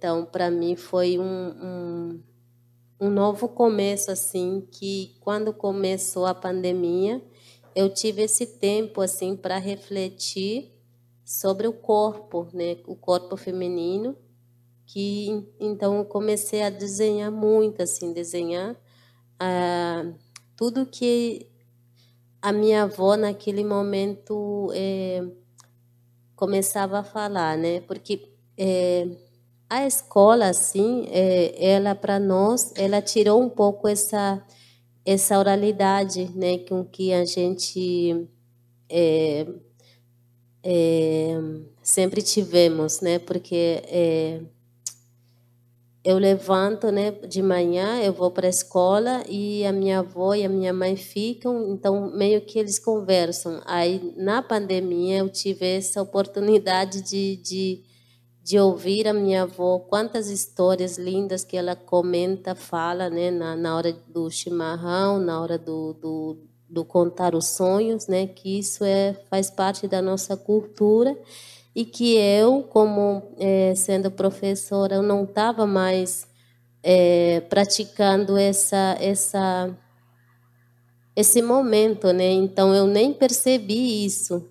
Então, para mim foi um, um, um novo começo, assim, que quando começou a pandemia, eu tive esse tempo, assim, para refletir sobre o corpo, né? O corpo feminino, que então eu comecei a desenhar muito, assim, desenhar ah, tudo que a minha avó naquele momento eh, começava a falar, né? Porque eh, a escola, assim, é, ela para nós, ela tirou um pouco essa essa oralidade, né, com que a gente é, é, sempre tivemos, né, porque é, eu levanto, né, de manhã, eu vou para a escola e a minha avó e a minha mãe ficam, então meio que eles conversam. Aí na pandemia eu tive essa oportunidade de, de de ouvir a minha avó, quantas histórias lindas que ela comenta, fala, né, na, na hora do chimarrão, na hora do, do, do, contar os sonhos, né, que isso é, faz parte da nossa cultura e que eu, como é, sendo professora, eu não estava mais é, praticando essa, essa, esse momento, né, então eu nem percebi isso.